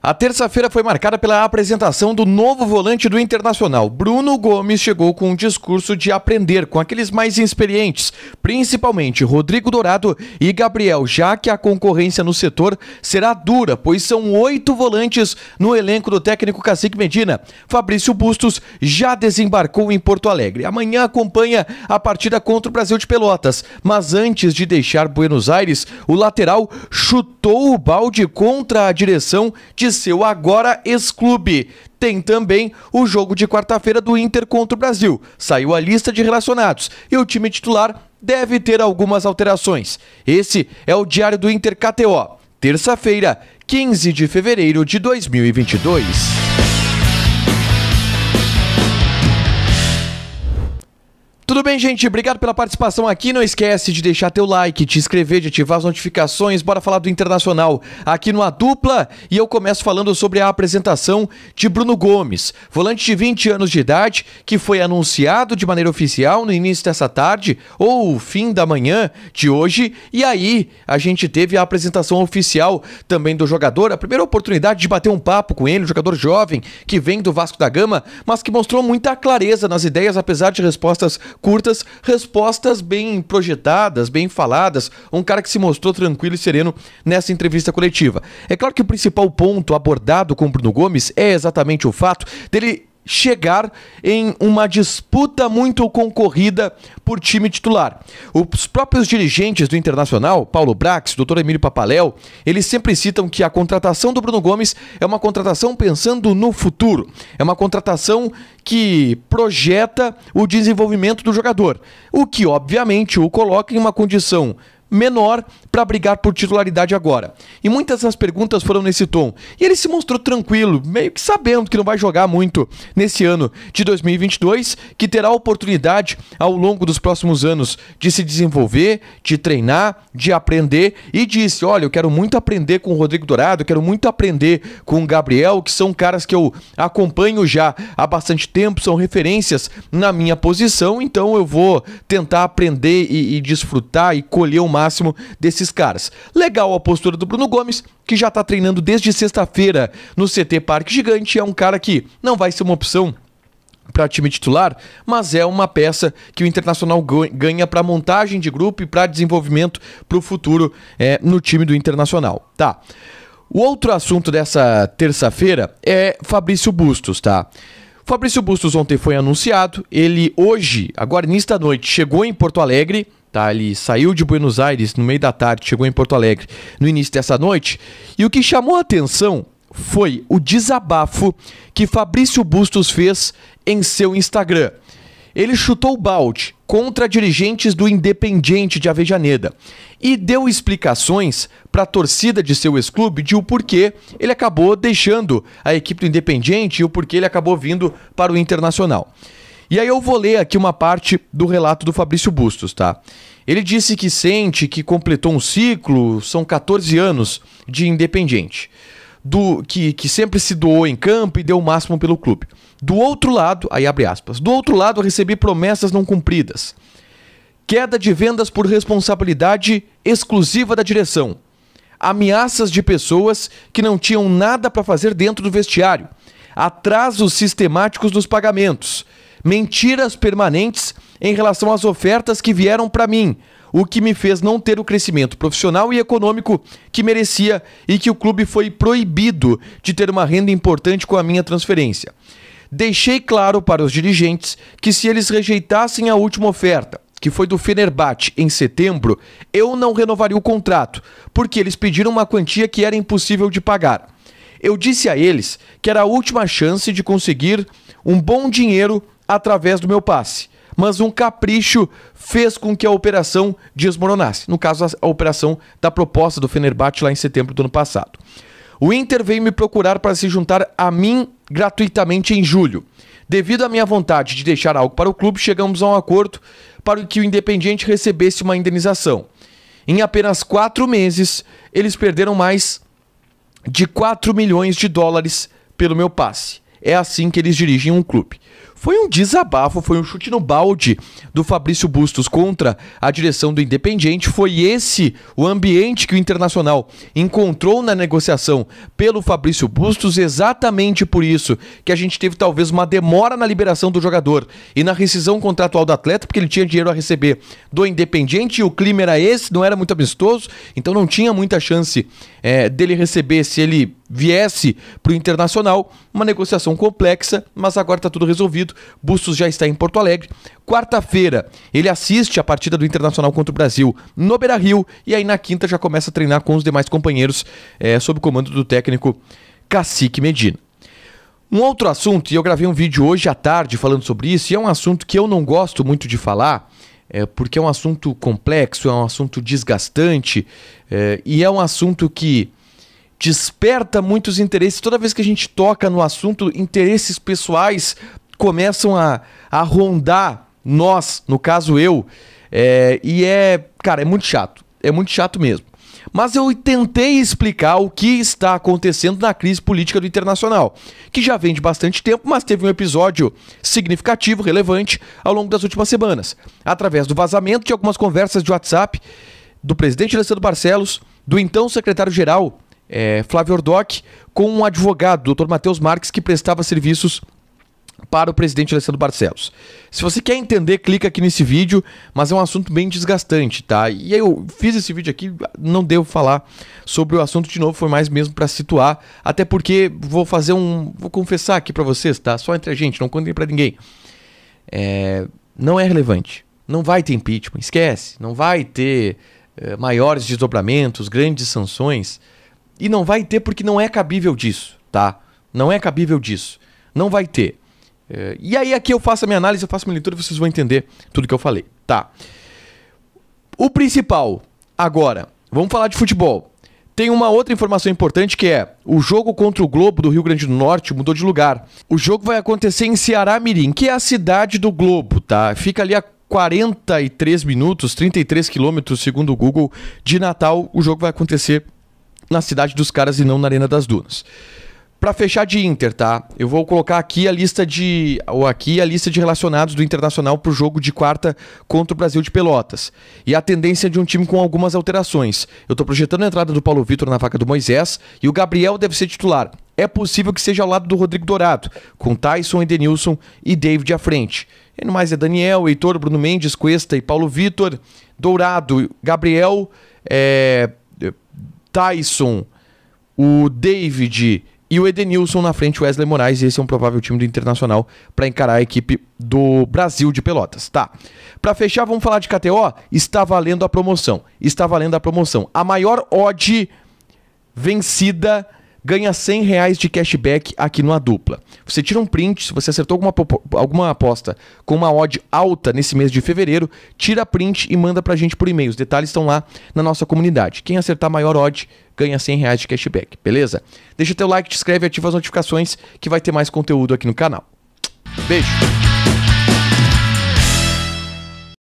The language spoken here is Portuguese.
A terça-feira foi marcada pela apresentação do novo volante do Internacional. Bruno Gomes chegou com um discurso de aprender com aqueles mais experientes, principalmente Rodrigo Dourado e Gabriel, já que a concorrência no setor será dura, pois são oito volantes no elenco do técnico Cacique Medina. Fabrício Bustos já desembarcou em Porto Alegre. Amanhã acompanha a partida contra o Brasil de Pelotas, mas antes de deixar Buenos Aires, o lateral chutou o balde contra a direção de de seu agora ex-clube. Tem também o jogo de quarta-feira do Inter contra o Brasil. Saiu a lista de relacionados e o time titular deve ter algumas alterações. Esse é o Diário do Inter KTO, terça-feira, 15 de fevereiro de 2022. Tudo bem, gente? Obrigado pela participação aqui. Não esquece de deixar teu like, te inscrever, de ativar as notificações. Bora falar do Internacional aqui no A Dupla. E eu começo falando sobre a apresentação de Bruno Gomes, volante de 20 anos de idade, que foi anunciado de maneira oficial no início dessa tarde ou fim da manhã de hoje. E aí a gente teve a apresentação oficial também do jogador. A primeira oportunidade de bater um papo com ele, um jogador jovem que vem do Vasco da Gama, mas que mostrou muita clareza nas ideias, apesar de respostas curtas, respostas bem projetadas, bem faladas. Um cara que se mostrou tranquilo e sereno nessa entrevista coletiva. É claro que o principal ponto abordado com Bruno Gomes é exatamente o fato dele chegar em uma disputa muito concorrida por time titular. Os próprios dirigentes do Internacional, Paulo Brax, Dr. Emílio Papaléu, eles sempre citam que a contratação do Bruno Gomes é uma contratação pensando no futuro. É uma contratação que projeta o desenvolvimento do jogador, o que obviamente o coloca em uma condição menor para brigar por titularidade agora. E muitas das perguntas foram nesse tom. E ele se mostrou tranquilo, meio que sabendo que não vai jogar muito nesse ano de 2022, que terá a oportunidade ao longo dos próximos anos de se desenvolver, de treinar, de aprender e disse: "Olha, eu quero muito aprender com o Rodrigo Dourado, quero muito aprender com o Gabriel, que são caras que eu acompanho já há bastante tempo, são referências na minha posição, então eu vou tentar aprender e, e desfrutar e colher o máximo desses caras. Legal a postura do Bruno Gomes, que já está treinando desde sexta-feira no CT Parque Gigante. É um cara que não vai ser uma opção para time titular, mas é uma peça que o Internacional ganha para montagem de grupo e para desenvolvimento para o futuro é, no time do Internacional, tá? O outro assunto dessa terça-feira é Fabrício Bustos, tá? Fabrício Bustos ontem foi anunciado, ele hoje, agora nesta noite, chegou em Porto Alegre Tá, ele saiu de Buenos Aires no meio da tarde, chegou em Porto Alegre no início dessa noite. E o que chamou a atenção foi o desabafo que Fabrício Bustos fez em seu Instagram. Ele chutou balde contra dirigentes do Independiente de Avejaneda e deu explicações para a torcida de seu ex-clube de o porquê ele acabou deixando a equipe do Independiente e o porquê ele acabou vindo para o Internacional. E aí eu vou ler aqui uma parte do relato do Fabrício Bustos, tá? Ele disse que sente que completou um ciclo, são 14 anos de independente, do que, que sempre se doou em campo e deu o máximo pelo clube. Do outro lado, aí abre aspas, do outro lado recebi promessas não cumpridas. Queda de vendas por responsabilidade exclusiva da direção. Ameaças de pessoas que não tinham nada para fazer dentro do vestiário. Atrasos sistemáticos dos pagamentos mentiras permanentes em relação às ofertas que vieram para mim, o que me fez não ter o crescimento profissional e econômico que merecia e que o clube foi proibido de ter uma renda importante com a minha transferência. Deixei claro para os dirigentes que se eles rejeitassem a última oferta, que foi do Fenerbahçe em setembro, eu não renovaria o contrato, porque eles pediram uma quantia que era impossível de pagar. Eu disse a eles que era a última chance de conseguir um bom dinheiro através do meu passe. Mas um capricho fez com que a operação desmoronasse. No caso, a operação da proposta do Fenerbahçe lá em setembro do ano passado. O Inter veio me procurar para se juntar a mim gratuitamente em julho. Devido à minha vontade de deixar algo para o clube, chegamos a um acordo para que o Independiente recebesse uma indenização. Em apenas quatro meses, eles perderam mais de 4 milhões de dólares pelo meu passe. É assim que eles dirigem um clube. Foi um desabafo, foi um chute no balde do Fabrício Bustos contra a direção do Independiente. Foi esse o ambiente que o Internacional encontrou na negociação pelo Fabrício Bustos, exatamente por isso que a gente teve talvez uma demora na liberação do jogador e na rescisão contratual do atleta, porque ele tinha dinheiro a receber do Independiente e o clima era esse, não era muito amistoso, então não tinha muita chance é, dele receber se ele viesse para o Internacional. Uma negociação complexa, mas agora está tudo resolvido. Unido. Bustos já está em Porto Alegre. Quarta-feira, ele assiste a partida do Internacional contra o Brasil no Beira Rio. E aí, na quinta, já começa a treinar com os demais companheiros, é, sob o comando do técnico Cacique Medina. Um outro assunto, e eu gravei um vídeo hoje à tarde falando sobre isso, e é um assunto que eu não gosto muito de falar, é, porque é um assunto complexo, é um assunto desgastante, é, e é um assunto que desperta muitos interesses. Toda vez que a gente toca no assunto, interesses pessoais começam a, a rondar nós, no caso eu, é, e é, cara, é muito chato, é muito chato mesmo. Mas eu tentei explicar o que está acontecendo na crise política do internacional, que já vem de bastante tempo, mas teve um episódio significativo, relevante, ao longo das últimas semanas, através do vazamento de algumas conversas de WhatsApp do presidente Alessandro Barcelos, do então secretário-geral é, Flávio Ordoc, com um advogado, Dr. Matheus Marques, que prestava serviços para o presidente Alessandro Barcelos. Se você quer entender, clica aqui nesse vídeo, mas é um assunto bem desgastante, tá? E eu fiz esse vídeo aqui, não devo falar sobre o assunto de novo, foi mais mesmo para situar, até porque vou fazer um, vou confessar aqui para vocês, tá? Só entre a gente, não contem para ninguém. É, não é relevante. Não vai ter impeachment, esquece. Não vai ter é, maiores desdobramentos, grandes sanções. E não vai ter porque não é cabível disso, tá? Não é cabível disso. Não vai ter. É, e aí aqui eu faço a minha análise, eu faço a minha leitura, e vocês vão entender tudo que eu falei, tá? O principal agora, vamos falar de futebol. Tem uma outra informação importante que é: o jogo contra o Globo do Rio Grande do Norte mudou de lugar. O jogo vai acontecer em Ceará Mirim, que é a cidade do Globo, tá? Fica ali a 43 minutos, 33 quilômetros, segundo o Google, de Natal. O jogo vai acontecer na cidade dos caras e não na Arena das Dunas. Para fechar de Inter, tá? Eu vou colocar aqui a lista de ou aqui a lista de relacionados do Internacional para o jogo de quarta contra o Brasil de Pelotas. E a tendência de um time com algumas alterações. Eu estou projetando a entrada do Paulo Vitor na vaca do Moisés e o Gabriel deve ser titular. É possível que seja ao lado do Rodrigo Dourado, com Tyson, Edenilson e David à frente. E no mais é Daniel, Heitor, Bruno Mendes, Cuesta e Paulo Vitor, Dourado, Gabriel, é... Tyson, o David e o Edenilson na frente, Wesley Moraes. Esse é um provável time do Internacional para encarar a equipe do Brasil de Pelotas, tá? Para fechar, vamos falar de KTO. Está valendo a promoção. Está valendo a promoção. A maior odd vencida ganha 100 reais de cashback aqui no Adupla. Dupla. Você tira um print, se você acertou alguma, alguma aposta com uma odd alta nesse mês de fevereiro, tira print e manda pra gente por e-mail. Os detalhes estão lá na nossa comunidade. Quem acertar maior odd ganha 100 reais de cashback, beleza? Deixa o teu like, te inscreve, e ativa as notificações que vai ter mais conteúdo aqui no canal. Beijo!